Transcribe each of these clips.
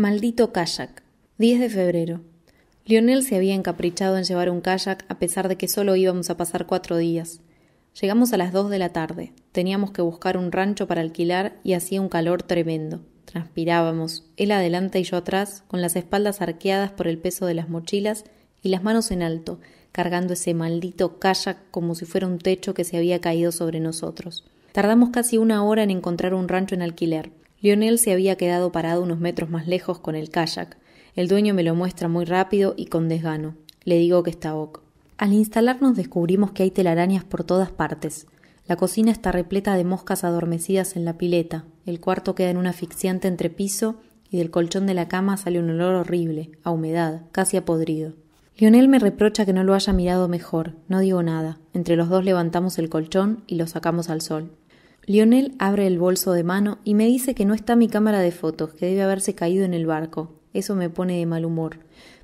Maldito kayak. 10 de febrero. Lionel se había encaprichado en llevar un kayak a pesar de que solo íbamos a pasar cuatro días. Llegamos a las dos de la tarde. Teníamos que buscar un rancho para alquilar y hacía un calor tremendo. Transpirábamos, él adelante y yo atrás, con las espaldas arqueadas por el peso de las mochilas y las manos en alto, cargando ese maldito kayak como si fuera un techo que se había caído sobre nosotros. Tardamos casi una hora en encontrar un rancho en alquiler. Lionel se había quedado parado unos metros más lejos con el kayak. El dueño me lo muestra muy rápido y con desgano. Le digo que está ok. Al instalarnos descubrimos que hay telarañas por todas partes. La cocina está repleta de moscas adormecidas en la pileta. El cuarto queda en un asfixiante entrepiso y del colchón de la cama sale un olor horrible, a humedad, casi a podrido. Lionel me reprocha que no lo haya mirado mejor. No digo nada. Entre los dos levantamos el colchón y lo sacamos al sol. Lionel abre el bolso de mano y me dice que no está mi cámara de fotos, que debe haberse caído en el barco. Eso me pone de mal humor.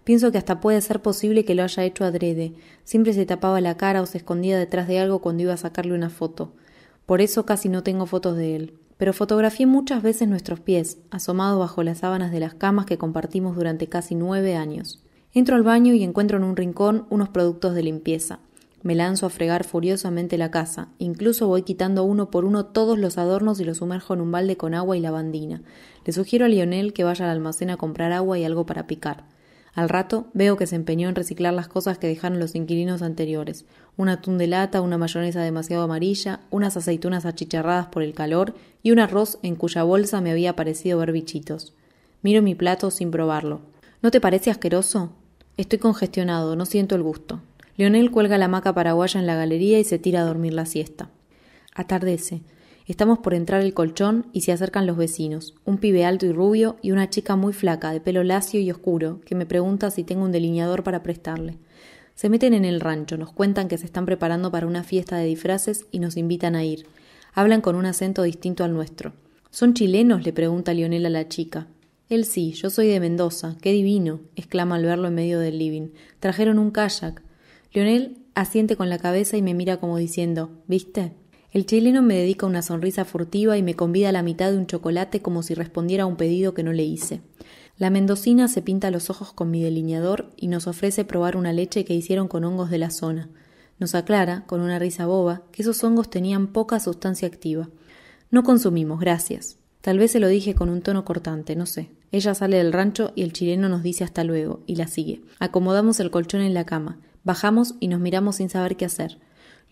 Pienso que hasta puede ser posible que lo haya hecho adrede. Siempre se tapaba la cara o se escondía detrás de algo cuando iba a sacarle una foto. Por eso casi no tengo fotos de él. Pero fotografié muchas veces nuestros pies, asomados bajo las sábanas de las camas que compartimos durante casi nueve años. Entro al baño y encuentro en un rincón unos productos de limpieza me lanzo a fregar furiosamente la casa, incluso voy quitando uno por uno todos los adornos y los sumerjo en un balde con agua y lavandina. Le sugiero a Lionel que vaya al almacén a comprar agua y algo para picar. Al rato veo que se empeñó en reciclar las cosas que dejaron los inquilinos anteriores: un atún de lata, una mayonesa demasiado amarilla, unas aceitunas achicharradas por el calor y un arroz en cuya bolsa me había parecido ver bichitos. Miro mi plato sin probarlo. ¿No te parece asqueroso? Estoy congestionado, no siento el gusto. Leonel cuelga la maca paraguaya en la galería y se tira a dormir la siesta. Atardece. Estamos por entrar el colchón y se acercan los vecinos, un pibe alto y rubio y una chica muy flaca, de pelo lacio y oscuro, que me pregunta si tengo un delineador para prestarle. Se meten en el rancho, nos cuentan que se están preparando para una fiesta de disfraces y nos invitan a ir. Hablan con un acento distinto al nuestro. ¿Son chilenos? le pregunta Lionel a la chica. Él sí, yo soy de Mendoza, qué divino, exclama al verlo en medio del living. Trajeron un kayak, Leonel asiente con la cabeza y me mira como diciendo, ¿viste? El chileno me dedica una sonrisa furtiva y me convida a la mitad de un chocolate como si respondiera a un pedido que no le hice. La mendocina se pinta los ojos con mi delineador y nos ofrece probar una leche que hicieron con hongos de la zona. Nos aclara, con una risa boba, que esos hongos tenían poca sustancia activa. No consumimos, gracias. Tal vez se lo dije con un tono cortante, no sé. Ella sale del rancho y el chileno nos dice hasta luego, y la sigue. Acomodamos el colchón en la cama. Bajamos y nos miramos sin saber qué hacer.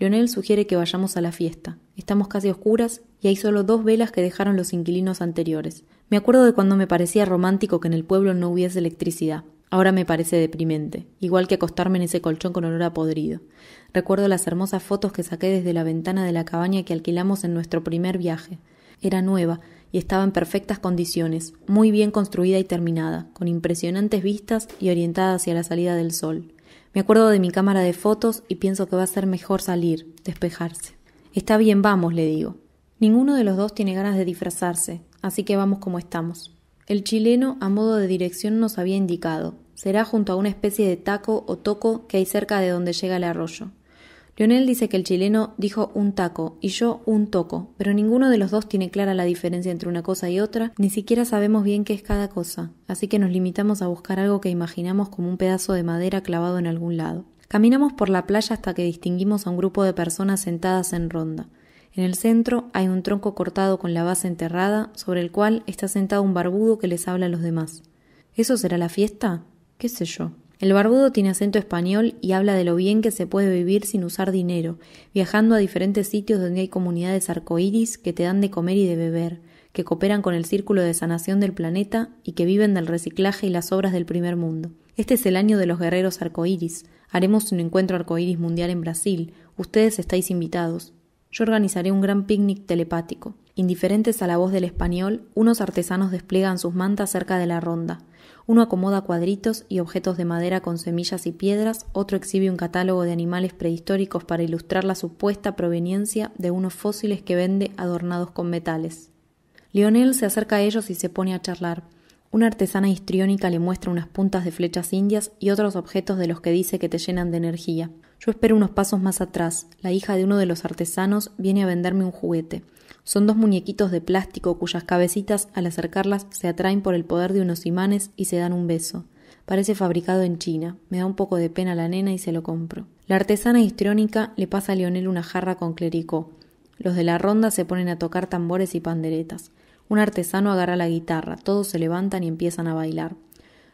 Leonel sugiere que vayamos a la fiesta. Estamos casi oscuras y hay solo dos velas que dejaron los inquilinos anteriores. Me acuerdo de cuando me parecía romántico que en el pueblo no hubiese electricidad. Ahora me parece deprimente, igual que acostarme en ese colchón con olor a podrido. Recuerdo las hermosas fotos que saqué desde la ventana de la cabaña que alquilamos en nuestro primer viaje. Era nueva y estaba en perfectas condiciones, muy bien construida y terminada, con impresionantes vistas y orientada hacia la salida del sol. Me acuerdo de mi cámara de fotos y pienso que va a ser mejor salir, despejarse. Está bien, vamos, le digo. Ninguno de los dos tiene ganas de disfrazarse, así que vamos como estamos. El chileno, a modo de dirección, nos había indicado. Será junto a una especie de taco o toco que hay cerca de donde llega el arroyo. Lionel dice que el chileno dijo un taco y yo un toco, pero ninguno de los dos tiene clara la diferencia entre una cosa y otra, ni siquiera sabemos bien qué es cada cosa, así que nos limitamos a buscar algo que imaginamos como un pedazo de madera clavado en algún lado. Caminamos por la playa hasta que distinguimos a un grupo de personas sentadas en ronda. En el centro hay un tronco cortado con la base enterrada, sobre el cual está sentado un barbudo que les habla a los demás. ¿Eso será la fiesta? ¿Qué sé yo? El barbudo tiene acento español y habla de lo bien que se puede vivir sin usar dinero, viajando a diferentes sitios donde hay comunidades arcoíris que te dan de comer y de beber, que cooperan con el círculo de sanación del planeta y que viven del reciclaje y las obras del primer mundo. Este es el año de los guerreros arcoíris. Haremos un encuentro arcoíris mundial en Brasil. Ustedes estáis invitados. Yo organizaré un gran picnic telepático. Indiferentes a la voz del español, unos artesanos despliegan sus mantas cerca de la ronda. Uno acomoda cuadritos y objetos de madera con semillas y piedras, otro exhibe un catálogo de animales prehistóricos para ilustrar la supuesta proveniencia de unos fósiles que vende adornados con metales. Lionel se acerca a ellos y se pone a charlar. Una artesana histriónica le muestra unas puntas de flechas indias y otros objetos de los que dice que te llenan de energía. Yo espero unos pasos más atrás. La hija de uno de los artesanos viene a venderme un juguete. Son dos muñequitos de plástico cuyas cabecitas al acercarlas se atraen por el poder de unos imanes y se dan un beso. Parece fabricado en China. Me da un poco de pena la nena y se lo compro. La artesana histriónica le pasa a Lionel una jarra con clericó. Los de la ronda se ponen a tocar tambores y panderetas. Un artesano agarra la guitarra, todos se levantan y empiezan a bailar.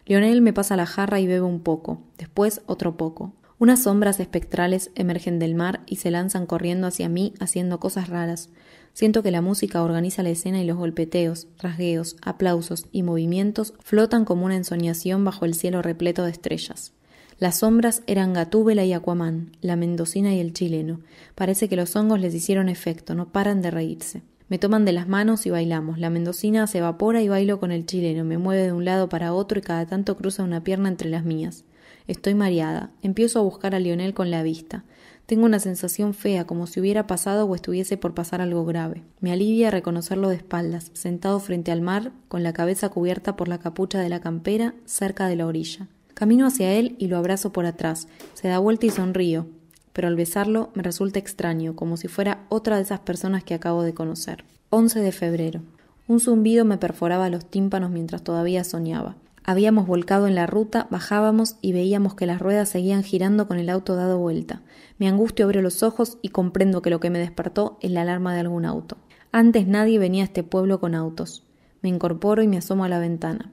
Lionel me pasa la jarra y bebe un poco, después otro poco. Unas sombras espectrales emergen del mar y se lanzan corriendo hacia mí haciendo cosas raras. Siento que la música organiza la escena y los golpeteos, rasgueos, aplausos y movimientos flotan como una ensoñación bajo el cielo repleto de estrellas. Las sombras eran Gatúbela y Aquamán, la mendocina y el chileno. Parece que los hongos les hicieron efecto, no paran de reírse. Me toman de las manos y bailamos. La mendocina se evapora y bailo con el chileno, me mueve de un lado para otro y cada tanto cruza una pierna entre las mías. Estoy mareada. Empiezo a buscar a Lionel con la vista. Tengo una sensación fea, como si hubiera pasado o estuviese por pasar algo grave. Me alivia reconocerlo de espaldas, sentado frente al mar, con la cabeza cubierta por la capucha de la campera, cerca de la orilla. Camino hacia él y lo abrazo por atrás. Se da vuelta y sonrío, pero al besarlo me resulta extraño, como si fuera otra de esas personas que acabo de conocer. 11 de febrero. Un zumbido me perforaba los tímpanos mientras todavía soñaba. Habíamos volcado en la ruta, bajábamos y veíamos que las ruedas seguían girando con el auto dado vuelta. Mi angustio, abrió los ojos y comprendo que lo que me despertó es la alarma de algún auto. Antes nadie venía a este pueblo con autos. Me incorporo y me asomo a la ventana.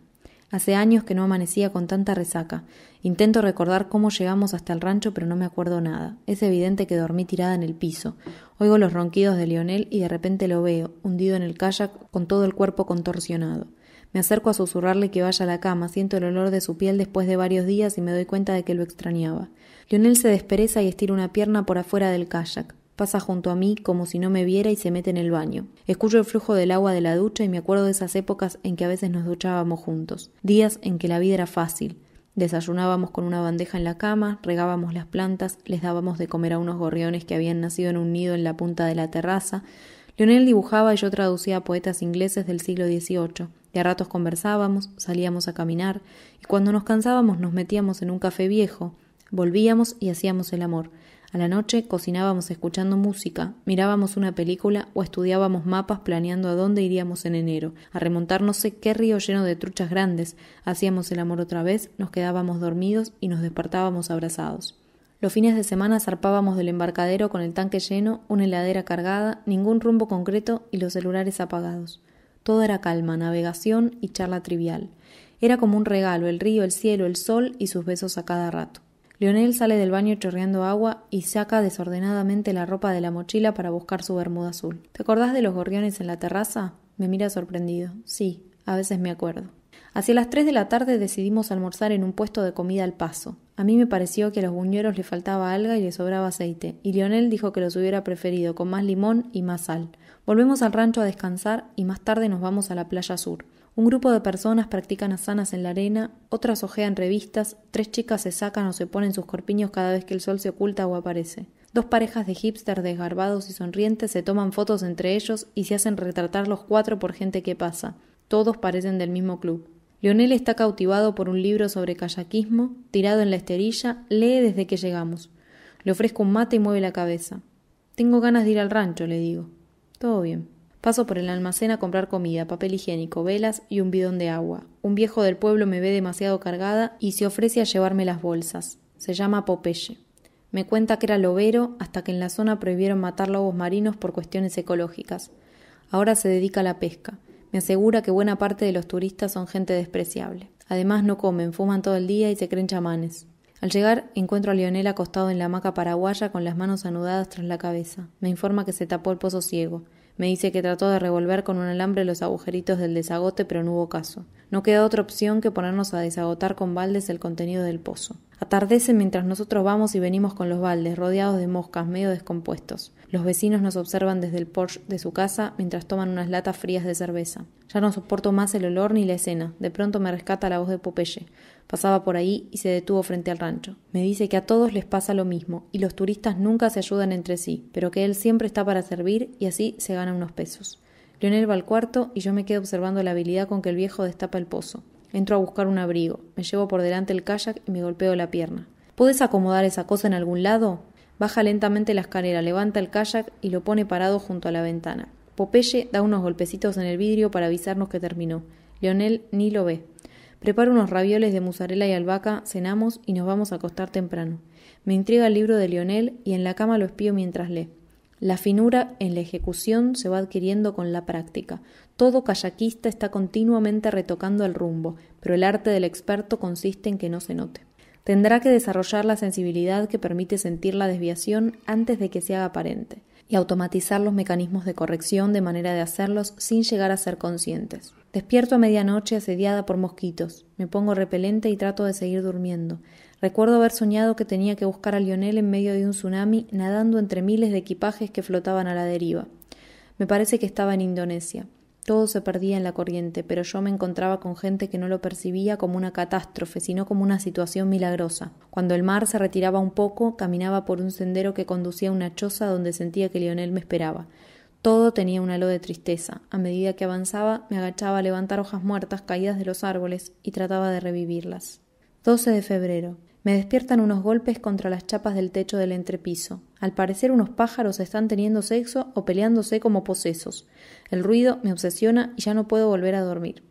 Hace años que no amanecía con tanta resaca. Intento recordar cómo llegamos hasta el rancho, pero no me acuerdo nada. Es evidente que dormí tirada en el piso. Oigo los ronquidos de Lionel y de repente lo veo, hundido en el kayak, con todo el cuerpo contorsionado. Me acerco a susurrarle que vaya a la cama, siento el olor de su piel después de varios días y me doy cuenta de que lo extrañaba. Lionel se despereza y estira una pierna por afuera del kayak. Pasa junto a mí como si no me viera y se mete en el baño. Escucho el flujo del agua de la ducha y me acuerdo de esas épocas en que a veces nos duchábamos juntos, días en que la vida era fácil. Desayunábamos con una bandeja en la cama, regábamos las plantas, les dábamos de comer a unos gorriones que habían nacido en un nido en la punta de la terraza, Leonel dibujaba y yo traducía poetas ingleses del siglo XVIII, De a ratos conversábamos, salíamos a caminar, y cuando nos cansábamos nos metíamos en un café viejo, volvíamos y hacíamos el amor. A la noche cocinábamos escuchando música, mirábamos una película o estudiábamos mapas planeando a dónde iríamos en enero, a remontar no sé qué río lleno de truchas grandes, hacíamos el amor otra vez, nos quedábamos dormidos y nos despertábamos abrazados. Los fines de semana zarpábamos del embarcadero con el tanque lleno, una heladera cargada, ningún rumbo concreto y los celulares apagados. Todo era calma, navegación y charla trivial. Era como un regalo, el río, el cielo, el sol y sus besos a cada rato. Leonel sale del baño chorreando agua y saca desordenadamente la ropa de la mochila para buscar su bermuda azul. ¿Te acordás de los gorriones en la terraza? Me mira sorprendido. Sí, a veces me acuerdo. Hacia las tres de la tarde decidimos almorzar en un puesto de comida al paso. A mí me pareció que a los buñuelos le faltaba alga y le sobraba aceite, y Lionel dijo que los hubiera preferido con más limón y más sal. Volvemos al rancho a descansar y más tarde nos vamos a la playa sur. Un grupo de personas practican asanas en la arena, otras hojean revistas, tres chicas se sacan o se ponen sus corpiños cada vez que el sol se oculta o aparece. Dos parejas de hipsters desgarbados y sonrientes se toman fotos entre ellos y se hacen retratar los cuatro por gente que pasa. Todos parecen del mismo club. Lionel está cautivado por un libro sobre kayakismo, tirado en la esterilla, lee desde que llegamos. Le ofrezco un mate y mueve la cabeza. Tengo ganas de ir al rancho, le digo. Todo bien. Paso por el almacén a comprar comida, papel higiénico, velas y un bidón de agua. Un viejo del pueblo me ve demasiado cargada y se ofrece a llevarme las bolsas. Se llama Popeye. Me cuenta que era lobero hasta que en la zona prohibieron matar lobos marinos por cuestiones ecológicas. Ahora se dedica a la pesca. Me asegura que buena parte de los turistas son gente despreciable. Además no comen, fuman todo el día y se creen chamanes. Al llegar encuentro a Lionel acostado en la hamaca paraguaya con las manos anudadas tras la cabeza. Me informa que se tapó el pozo ciego, me dice que trató de revolver con un alambre los agujeritos del desagote, pero no hubo caso. No queda otra opción que ponernos a desagotar con baldes el contenido del pozo. Atardece mientras nosotros vamos y venimos con los baldes, rodeados de moscas, medio descompuestos. Los vecinos nos observan desde el porche de su casa mientras toman unas latas frías de cerveza. Ya no soporto más el olor ni la escena. De pronto me rescata la voz de Popeye. Pasaba por ahí y se detuvo frente al rancho. Me dice que a todos les pasa lo mismo, y los turistas nunca se ayudan entre sí, pero que él siempre está para servir y así se gana unos pesos. Leonel va al cuarto y yo me quedo observando la habilidad con que el viejo destapa el pozo. Entro a buscar un abrigo, me llevo por delante el kayak y me golpeo la pierna. ¿Puedes acomodar esa cosa en algún lado? Baja lentamente la escalera, levanta el kayak y lo pone parado junto a la ventana. Popeye da unos golpecitos en el vidrio para avisarnos que terminó. Leonel ni lo ve. Preparo unos ravioles de mozzarella y albahaca, cenamos y nos vamos a acostar temprano. Me intriga el libro de Lionel y en la cama lo espío mientras lee. La finura en la ejecución se va adquiriendo con la práctica. Todo kayakista está continuamente retocando el rumbo, pero el arte del experto consiste en que no se note. Tendrá que desarrollar la sensibilidad que permite sentir la desviación antes de que se haga aparente, y automatizar los mecanismos de corrección de manera de hacerlos sin llegar a ser conscientes. Despierto a medianoche asediada por mosquitos. Me pongo repelente y trato de seguir durmiendo. Recuerdo haber soñado que tenía que buscar a Lionel en medio de un tsunami nadando entre miles de equipajes que flotaban a la deriva. Me parece que estaba en Indonesia. Todo se perdía en la corriente, pero yo me encontraba con gente que no lo percibía como una catástrofe, sino como una situación milagrosa. Cuando el mar se retiraba un poco, caminaba por un sendero que conducía a una choza donde sentía que Lionel me esperaba. Todo tenía un halo de tristeza. A medida que avanzaba, me agachaba a levantar hojas muertas caídas de los árboles y trataba de revivirlas. 12 de febrero. Me despiertan unos golpes contra las chapas del techo del entrepiso. Al parecer unos pájaros están teniendo sexo o peleándose como posesos. El ruido me obsesiona y ya no puedo volver a dormir.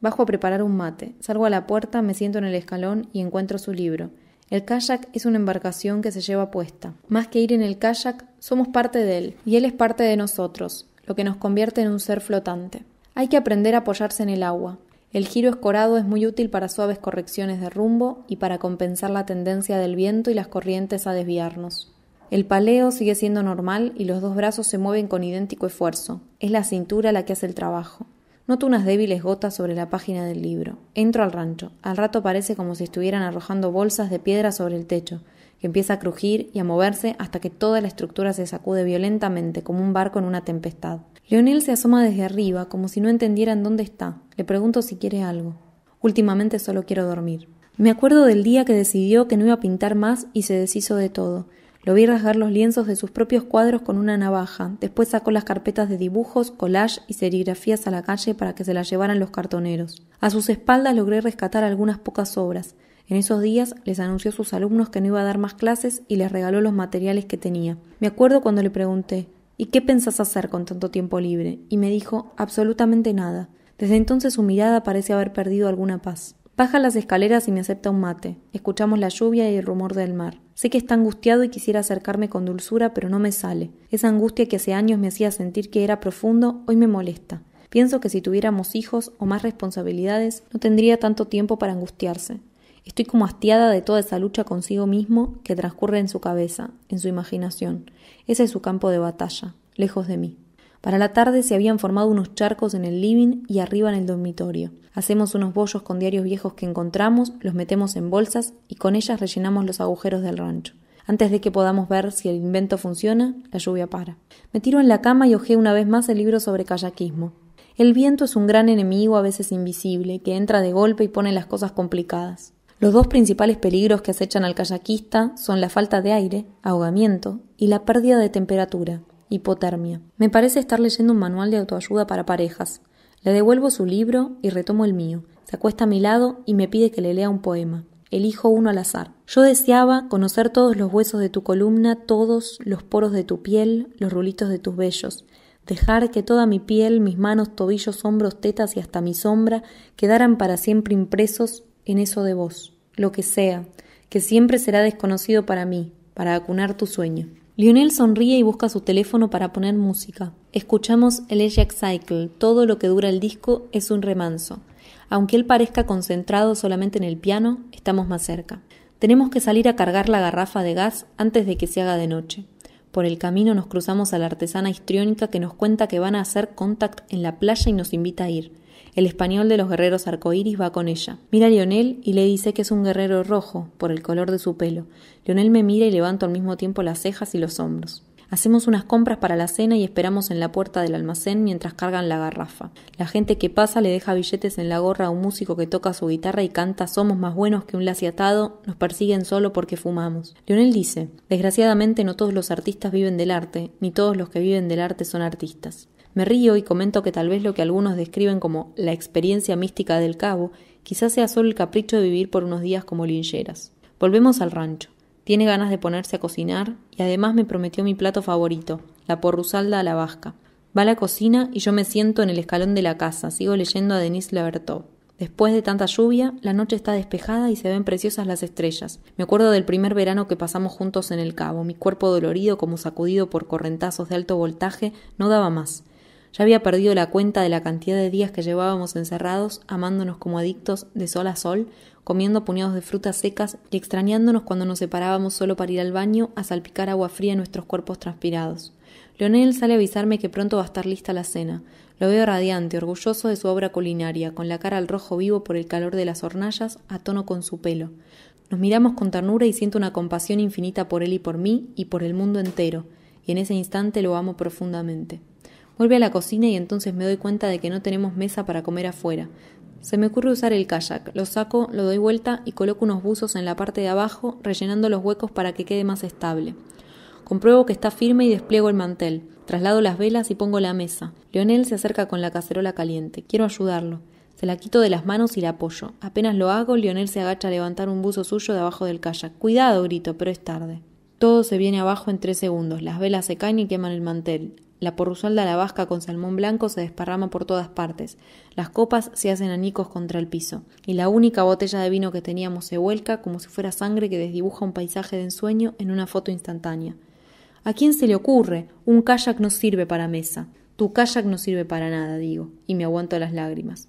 Bajo a preparar un mate. Salgo a la puerta, me siento en el escalón y encuentro su libro. El kayak es una embarcación que se lleva puesta. Más que ir en el kayak, somos parte de él, y él es parte de nosotros, lo que nos convierte en un ser flotante. Hay que aprender a apoyarse en el agua. El giro escorado es muy útil para suaves correcciones de rumbo y para compensar la tendencia del viento y las corrientes a desviarnos. El paleo sigue siendo normal y los dos brazos se mueven con idéntico esfuerzo. Es la cintura la que hace el trabajo. Noto unas débiles gotas sobre la página del libro. Entro al rancho. Al rato parece como si estuvieran arrojando bolsas de piedra sobre el techo, que empieza a crujir y a moverse hasta que toda la estructura se sacude violentamente como un barco en una tempestad. Leonel se asoma desde arriba como si no entendiera dónde está. Le pregunto si quiere algo. Últimamente solo quiero dormir. Me acuerdo del día que decidió que no iba a pintar más y se deshizo de todo. Lo vi rasgar los lienzos de sus propios cuadros con una navaja. Después sacó las carpetas de dibujos, collage y serigrafías a la calle para que se las llevaran los cartoneros. A sus espaldas logré rescatar algunas pocas obras. En esos días les anunció a sus alumnos que no iba a dar más clases y les regaló los materiales que tenía. Me acuerdo cuando le pregunté ¿Y qué pensás hacer con tanto tiempo libre? y me dijo absolutamente nada. Desde entonces su mirada parece haber perdido alguna paz. Baja las escaleras y me acepta un mate. Escuchamos la lluvia y el rumor del mar. Sé que está angustiado y quisiera acercarme con dulzura, pero no me sale. Esa angustia que hace años me hacía sentir que era profundo, hoy me molesta. Pienso que si tuviéramos hijos o más responsabilidades, no tendría tanto tiempo para angustiarse. Estoy como hastiada de toda esa lucha consigo mismo que transcurre en su cabeza, en su imaginación. Ese es su campo de batalla, lejos de mí. Para la tarde se habían formado unos charcos en el living y arriba en el dormitorio. Hacemos unos bollos con diarios viejos que encontramos, los metemos en bolsas y con ellas rellenamos los agujeros del rancho. Antes de que podamos ver si el invento funciona, la lluvia para. Me tiro en la cama y hojé una vez más el libro sobre kayakismo. El viento es un gran enemigo a veces invisible, que entra de golpe y pone las cosas complicadas. Los dos principales peligros que acechan al kayakista son la falta de aire, ahogamiento, y la pérdida de temperatura. Hipotermia. Me parece estar leyendo un manual de autoayuda para parejas. Le devuelvo su libro y retomo el mío. Se acuesta a mi lado y me pide que le lea un poema. Elijo uno al azar. Yo deseaba conocer todos los huesos de tu columna, todos los poros de tu piel, los rulitos de tus vellos, dejar que toda mi piel, mis manos, tobillos, hombros, tetas y hasta mi sombra quedaran para siempre impresos en eso de vos, lo que sea, que siempre será desconocido para mí, para acunar tu sueño. Lionel sonríe y busca su teléfono para poner música. Escuchamos el Ajax Cycle, todo lo que dura el disco es un remanso. Aunque él parezca concentrado solamente en el piano, estamos más cerca. Tenemos que salir a cargar la garrafa de gas antes de que se haga de noche. Por el camino nos cruzamos a la artesana histriónica que nos cuenta que van a hacer contact en la playa y nos invita a ir. El español de los guerreros arcoíris va con ella. Mira a Lionel y le dice que es un guerrero rojo, por el color de su pelo. Lionel me mira y levanto al mismo tiempo las cejas y los hombros. Hacemos unas compras para la cena y esperamos en la puerta del almacén mientras cargan la garrafa. La gente que pasa le deja billetes en la gorra a un músico que toca su guitarra y canta Somos más buenos que un laciatado, nos persiguen solo porque fumamos. Lionel dice, desgraciadamente no todos los artistas viven del arte, ni todos los que viven del arte son artistas. Me río y comento que tal vez lo que algunos describen como la experiencia mística del cabo quizás sea solo el capricho de vivir por unos días como lincheras. Volvemos al rancho. Tiene ganas de ponerse a cocinar y además me prometió mi plato favorito, la porrusalda a la vasca. Va a la cocina y yo me siento en el escalón de la casa, sigo leyendo a Denise Labertov. Después de tanta lluvia, la noche está despejada y se ven preciosas las estrellas. Me acuerdo del primer verano que pasamos juntos en el cabo. Mi cuerpo dolorido, como sacudido por correntazos de alto voltaje, no daba más. Ya había perdido la cuenta de la cantidad de días que llevábamos encerrados, amándonos como adictos de sol a sol, comiendo puñados de frutas secas y extrañándonos cuando nos separábamos solo para ir al baño a salpicar agua fría en nuestros cuerpos transpirados. Leonel sale a avisarme que pronto va a estar lista la cena. Lo veo radiante, orgulloso de su obra culinaria, con la cara al rojo vivo por el calor de las hornallas, a tono con su pelo. Nos miramos con ternura y siento una compasión infinita por él y por mí y por el mundo entero, y en ese instante lo amo profundamente. Vuelve a la cocina y entonces me doy cuenta de que no tenemos mesa para comer afuera. Se me ocurre usar el kayak, lo saco, lo doy vuelta y coloco unos buzos en la parte de abajo, rellenando los huecos para que quede más estable. Compruebo que está firme y despliego el mantel. Traslado las velas y pongo la mesa. Leonel se acerca con la cacerola caliente. Quiero ayudarlo. Se la quito de las manos y la apoyo. Apenas lo hago, Leonel se agacha a levantar un buzo suyo de abajo del kayak. Cuidado, grito, pero es tarde. Todo se viene abajo en tres segundos. Las velas se caen y queman el mantel. La porrusalda de vasca con salmón blanco se desparrama por todas partes. Las copas se hacen anicos contra el piso. Y la única botella de vino que teníamos se vuelca como si fuera sangre que desdibuja un paisaje de ensueño en una foto instantánea. ¿A quién se le ocurre? Un kayak no sirve para mesa. Tu kayak no sirve para nada, digo, y me aguanto las lágrimas.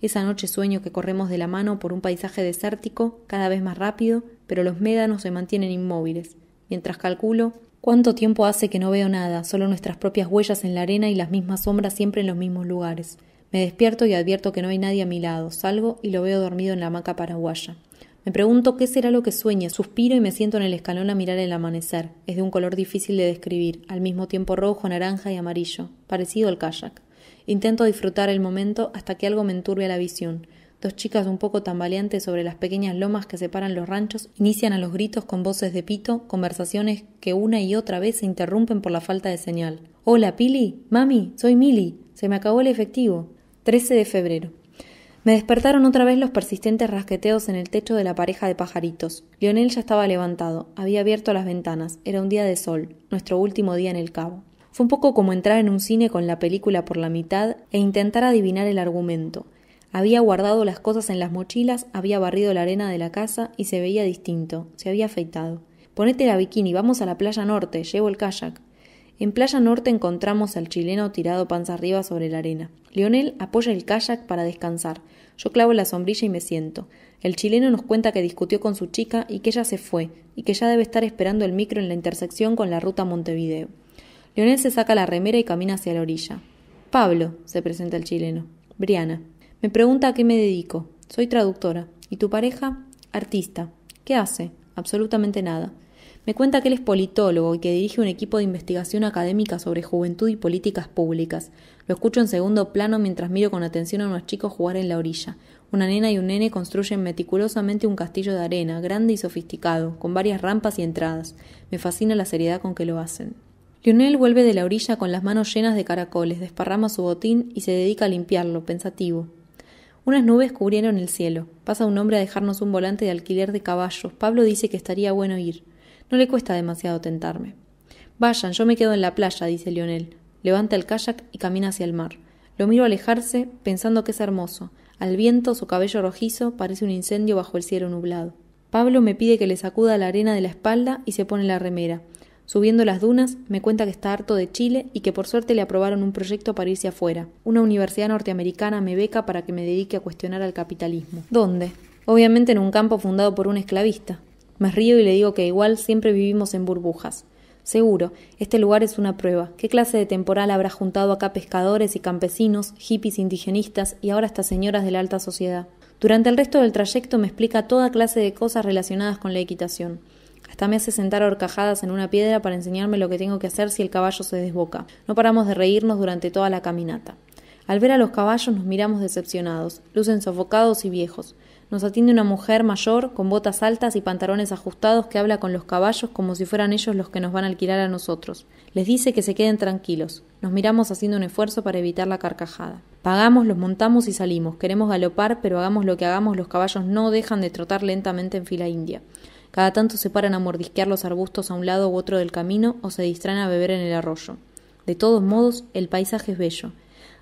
Esa noche sueño que corremos de la mano por un paisaje desértico, cada vez más rápido, pero los médanos se mantienen inmóviles mientras calculo cuánto tiempo hace que no veo nada, solo nuestras propias huellas en la arena y las mismas sombras siempre en los mismos lugares. Me despierto y advierto que no hay nadie a mi lado, salgo y lo veo dormido en la hamaca paraguaya. Me pregunto qué será lo que sueña, suspiro y me siento en el escalón a mirar el amanecer. Es de un color difícil de describir, al mismo tiempo rojo, naranja y amarillo, parecido al kayak. Intento disfrutar el momento hasta que algo me enturbia la visión. Dos chicas un poco tambaleantes sobre las pequeñas lomas que separan los ranchos inician a los gritos con voces de pito conversaciones que una y otra vez se interrumpen por la falta de señal. Hola, Pili. Mami, soy Mili. Se me acabó el efectivo. 13 de febrero. Me despertaron otra vez los persistentes rasqueteos en el techo de la pareja de pajaritos. Lionel ya estaba levantado, había abierto las ventanas, era un día de sol, nuestro último día en el cabo. Fue un poco como entrar en un cine con la película por la mitad e intentar adivinar el argumento. Había guardado las cosas en las mochilas, había barrido la arena de la casa y se veía distinto, se había afeitado. Ponete la bikini, vamos a la playa norte, llevo el kayak. En Playa Norte encontramos al chileno tirado panza arriba sobre la arena. Leonel apoya el kayak para descansar. Yo clavo la sombrilla y me siento. El chileno nos cuenta que discutió con su chica y que ella se fue, y que ya debe estar esperando el micro en la intersección con la ruta Montevideo. Leonel se saca la remera y camina hacia la orilla. Pablo, se presenta el chileno. Briana. Me pregunta a qué me dedico. Soy traductora. ¿Y tu pareja? Artista. ¿Qué hace? Absolutamente nada. Me cuenta que él es politólogo y que dirige un equipo de investigación académica sobre juventud y políticas públicas. Lo escucho en segundo plano mientras miro con atención a unos chicos jugar en la orilla. Una nena y un nene construyen meticulosamente un castillo de arena, grande y sofisticado, con varias rampas y entradas. Me fascina la seriedad con que lo hacen. Lionel vuelve de la orilla con las manos llenas de caracoles, desparrama su botín y se dedica a limpiarlo, pensativo. Unas nubes cubrieron el cielo. Pasa un hombre a dejarnos un volante de alquiler de caballos. Pablo dice que estaría bueno ir. No le cuesta demasiado tentarme. Vayan, yo me quedo en la playa, dice Lionel. Levanta el kayak y camina hacia el mar. Lo miro alejarse, pensando que es hermoso. Al viento su cabello rojizo parece un incendio bajo el cielo nublado. Pablo me pide que le sacuda la arena de la espalda y se pone la remera. Subiendo las dunas, me cuenta que está harto de Chile y que por suerte le aprobaron un proyecto para irse afuera. Una universidad norteamericana me beca para que me dedique a cuestionar al capitalismo. ¿Dónde? Obviamente en un campo fundado por un esclavista. Me río y le digo que igual siempre vivimos en burbujas. Seguro, este lugar es una prueba. ¿Qué clase de temporal habrá juntado acá pescadores y campesinos, hippies indigenistas y ahora hasta señoras de la alta sociedad? Durante el resto del trayecto me explica toda clase de cosas relacionadas con la equitación. Hasta me hace sentar horcajadas en una piedra para enseñarme lo que tengo que hacer si el caballo se desboca. No paramos de reírnos durante toda la caminata. Al ver a los caballos nos miramos decepcionados, lucen sofocados y viejos. Nos atiende una mujer mayor, con botas altas y pantalones ajustados, que habla con los caballos como si fueran ellos los que nos van a alquilar a nosotros. Les dice que se queden tranquilos. Nos miramos haciendo un esfuerzo para evitar la carcajada. Pagamos, los montamos y salimos. Queremos galopar, pero hagamos lo que hagamos, los caballos no dejan de trotar lentamente en fila india. Cada tanto se paran a mordisquear los arbustos a un lado u otro del camino o se distraen a beber en el arroyo. De todos modos, el paisaje es bello.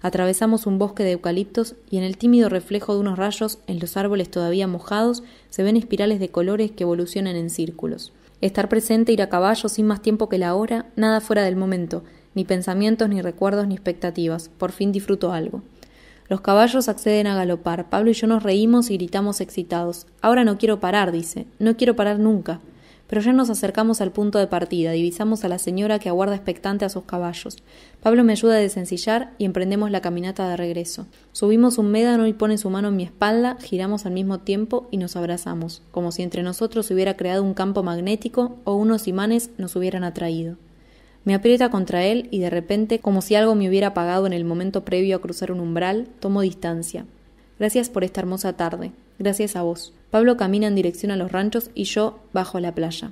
Atravesamos un bosque de eucaliptos y en el tímido reflejo de unos rayos en los árboles todavía mojados se ven espirales de colores que evolucionan en círculos. Estar presente, ir a caballo sin más tiempo que la hora, nada fuera del momento, ni pensamientos, ni recuerdos, ni expectativas. Por fin disfruto algo. Los caballos acceden a galopar. Pablo y yo nos reímos y gritamos excitados. Ahora no quiero parar, dice. No quiero parar nunca. Pero ya nos acercamos al punto de partida, divisamos a la señora que aguarda expectante a sus caballos. Pablo me ayuda a desensillar y emprendemos la caminata de regreso. Subimos un médano y pone su mano en mi espalda, giramos al mismo tiempo y nos abrazamos, como si entre nosotros hubiera creado un campo magnético o unos imanes nos hubieran atraído. Me aprieta contra él y de repente, como si algo me hubiera apagado en el momento previo a cruzar un umbral, tomo distancia. Gracias por esta hermosa tarde. Gracias a vos. Pablo camina en dirección a los ranchos y yo bajo a la playa.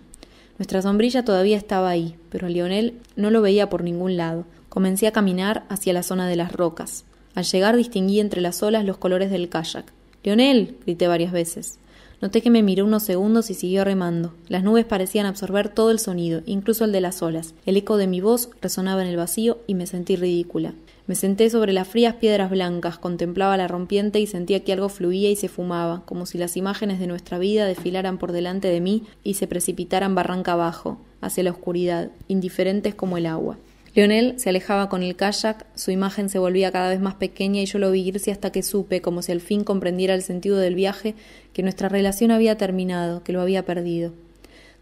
Nuestra sombrilla todavía estaba ahí, pero a Lionel no lo veía por ningún lado. Comencé a caminar hacia la zona de las rocas. Al llegar distinguí entre las olas los colores del kayak. Lionel, grité varias veces. Noté que me miró unos segundos y siguió remando. Las nubes parecían absorber todo el sonido, incluso el de las olas. El eco de mi voz resonaba en el vacío y me sentí ridícula. Me senté sobre las frías piedras blancas, contemplaba la rompiente y sentía que algo fluía y se fumaba, como si las imágenes de nuestra vida desfilaran por delante de mí y se precipitaran barranca abajo, hacia la oscuridad, indiferentes como el agua. Leonel se alejaba con el kayak, su imagen se volvía cada vez más pequeña y yo lo vi irse hasta que supe, como si al fin comprendiera el sentido del viaje, que nuestra relación había terminado, que lo había perdido.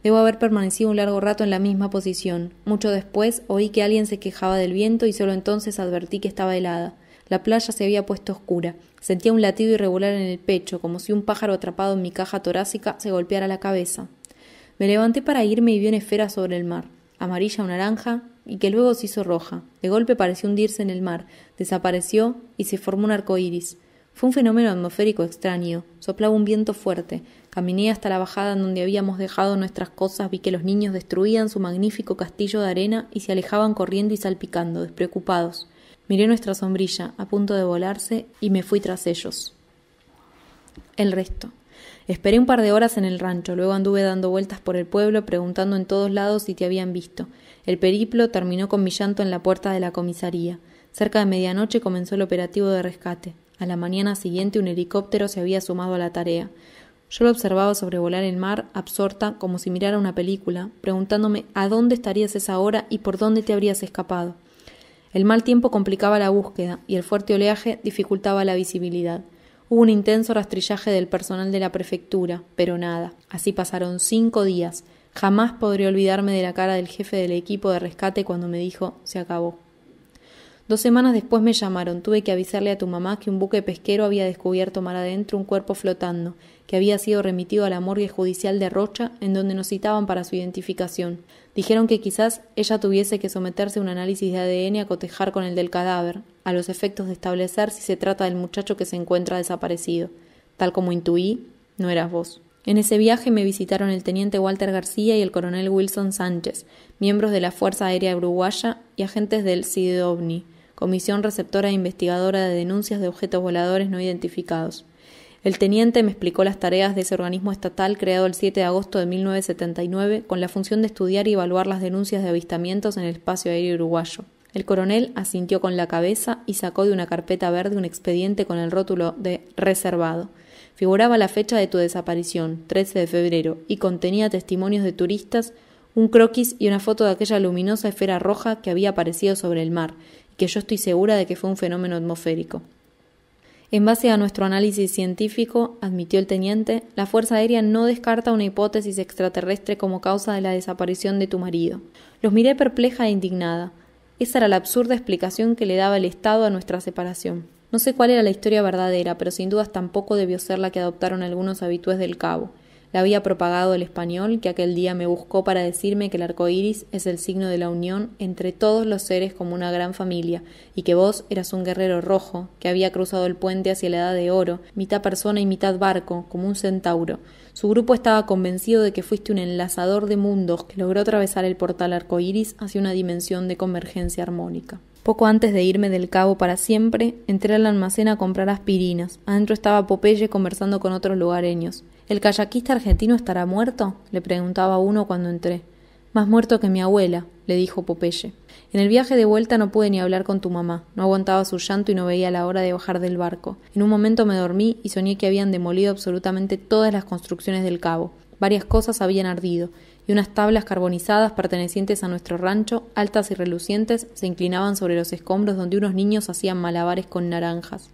Debo haber permanecido un largo rato en la misma posición. Mucho después oí que alguien se quejaba del viento y solo entonces advertí que estaba helada. La playa se había puesto oscura. Sentía un latido irregular en el pecho, como si un pájaro atrapado en mi caja torácica se golpeara la cabeza. Me levanté para irme y vi una esfera sobre el mar, amarilla o naranja, y que luego se hizo roja. De golpe pareció hundirse en el mar, desapareció y se formó un arco iris. Fue un fenómeno atmosférico extraño. Soplaba un viento fuerte. Caminé hasta la bajada en donde habíamos dejado nuestras cosas. Vi que los niños destruían su magnífico castillo de arena y se alejaban corriendo y salpicando, despreocupados. Miré nuestra sombrilla, a punto de volarse, y me fui tras ellos. El resto. Esperé un par de horas en el rancho, luego anduve dando vueltas por el pueblo, preguntando en todos lados si te habían visto. El periplo terminó con mi llanto en la puerta de la comisaría. Cerca de medianoche comenzó el operativo de rescate. A la mañana siguiente un helicóptero se había sumado a la tarea. Yo lo observaba sobrevolar el mar, absorta, como si mirara una película, preguntándome a dónde estarías esa hora y por dónde te habrías escapado. El mal tiempo complicaba la búsqueda y el fuerte oleaje dificultaba la visibilidad. Hubo un intenso rastrillaje del personal de la prefectura, pero nada. Así pasaron cinco días, Jamás podré olvidarme de la cara del jefe del equipo de rescate cuando me dijo se acabó. Dos semanas después me llamaron, tuve que avisarle a tu mamá que un buque pesquero había descubierto mar adentro un cuerpo flotando, que había sido remitido a la morgue judicial de Rocha, en donde nos citaban para su identificación. Dijeron que quizás ella tuviese que someterse a un análisis de ADN a cotejar con el del cadáver, a los efectos de establecer si se trata del muchacho que se encuentra desaparecido. Tal como intuí, no eras vos. En ese viaje me visitaron el teniente Walter García y el coronel Wilson Sánchez, miembros de la Fuerza Aérea Uruguaya y agentes del CIDOVNI, Comisión Receptora e Investigadora de Denuncias de Objetos Voladores No Identificados. El teniente me explicó las tareas de ese organismo estatal creado el 7 de agosto de 1979 con la función de estudiar y evaluar las denuncias de avistamientos en el espacio aéreo uruguayo. El coronel asintió con la cabeza y sacó de una carpeta verde un expediente con el rótulo de reservado figuraba la fecha de tu desaparición, 13 de febrero, y contenía testimonios de turistas, un croquis y una foto de aquella luminosa esfera roja que había aparecido sobre el mar, y que yo estoy segura de que fue un fenómeno atmosférico. En base a nuestro análisis científico, admitió el teniente, la Fuerza Aérea no descarta una hipótesis extraterrestre como causa de la desaparición de tu marido. Los miré perpleja e indignada. Esa era la absurda explicación que le daba el Estado a nuestra separación. No sé cuál era la historia verdadera, pero sin dudas tampoco debió ser la que adoptaron algunos habitués del cabo la había propagado el español que aquel día me buscó para decirme que el arco iris es el signo de la unión entre todos los seres como una gran familia, y que vos eras un guerrero rojo que había cruzado el puente hacia la edad de oro, mitad persona y mitad barco, como un centauro. Su grupo estaba convencido de que fuiste un enlazador de mundos que logró atravesar el portal arcoíris hacia una dimensión de convergencia armónica. Poco antes de irme del cabo para siempre, entré al almacén a comprar aspirinas. Adentro estaba Popeye conversando con otros lugareños. ¿El kayakista argentino estará muerto? le preguntaba uno cuando entré. Más muerto que mi abuela, le dijo Popeye. En el viaje de vuelta no pude ni hablar con tu mamá, no aguantaba su llanto y no veía la hora de bajar del barco. En un momento me dormí y soñé que habían demolido absolutamente todas las construcciones del cabo. Varias cosas habían ardido, y unas tablas carbonizadas pertenecientes a nuestro rancho, altas y relucientes, se inclinaban sobre los escombros donde unos niños hacían malabares con naranjas.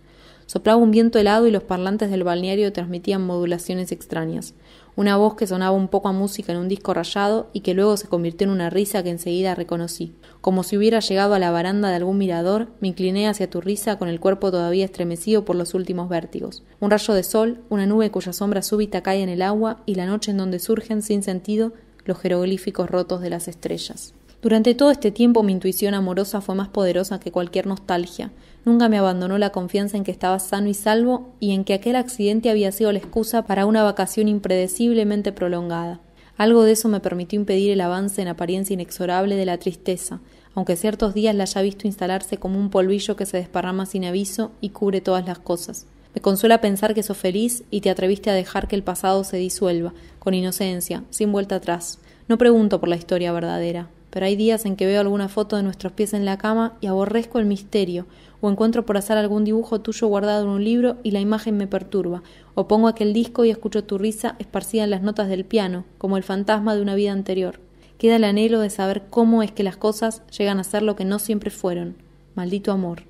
Soplaba un viento helado y los parlantes del balneario transmitían modulaciones extrañas. Una voz que sonaba un poco a música en un disco rayado y que luego se convirtió en una risa que enseguida reconocí. Como si hubiera llegado a la baranda de algún mirador, me incliné hacia tu risa con el cuerpo todavía estremecido por los últimos vértigos. Un rayo de sol, una nube cuya sombra súbita cae en el agua y la noche en donde surgen sin sentido los jeroglíficos rotos de las estrellas. Durante todo este tiempo mi intuición amorosa fue más poderosa que cualquier nostalgia. Nunca me abandonó la confianza en que estaba sano y salvo y en que aquel accidente había sido la excusa para una vacación impredeciblemente prolongada. Algo de eso me permitió impedir el avance en apariencia inexorable de la tristeza, aunque ciertos días la haya visto instalarse como un polvillo que se desparrama sin aviso y cubre todas las cosas. Me consuela pensar que sos feliz y te atreviste a dejar que el pasado se disuelva, con inocencia, sin vuelta atrás. No pregunto por la historia verdadera, pero hay días en que veo alguna foto de nuestros pies en la cama y aborrezco el misterio, o encuentro por azar algún dibujo tuyo guardado en un libro y la imagen me perturba, o pongo aquel disco y escucho tu risa esparcida en las notas del piano, como el fantasma de una vida anterior. Queda el anhelo de saber cómo es que las cosas llegan a ser lo que no siempre fueron. Maldito amor,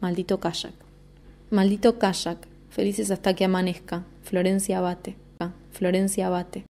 maldito kayak. Maldito kayak, felices hasta que amanezca. Florencia Abate. Florencia Abate.